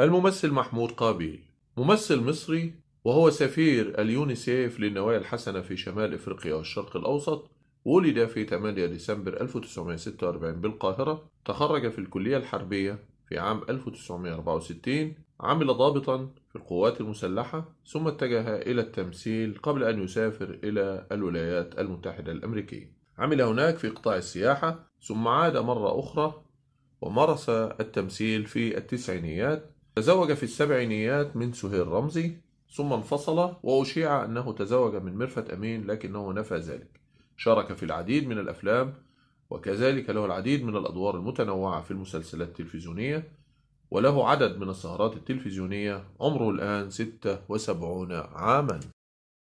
الممثل محمود قابيل ممثل مصري وهو سفير اليونيسيف للنوايا الحسنة في شمال إفريقيا والشرق الأوسط ولد في 8 ديسمبر 1946 بالقاهرة تخرج في الكلية الحربية في عام 1964 عمل ضابطا في القوات المسلحة ثم اتجه إلى التمثيل قبل أن يسافر إلى الولايات المتحدة الأمريكية عمل هناك في قطاع السياحة ثم عاد مرة أخرى ومارس التمثيل في التسعينيات تزوج في السبعينيات من سهير رمزي ثم انفصل وأشيع أنه تزوج من مرفت أمين لكنه نفى ذلك شارك في العديد من الأفلام وكذلك له العديد من الأدوار المتنوعة في المسلسلات التلفزيونية وله عدد من السهرات التلفزيونية عمره الآن 76 عاماً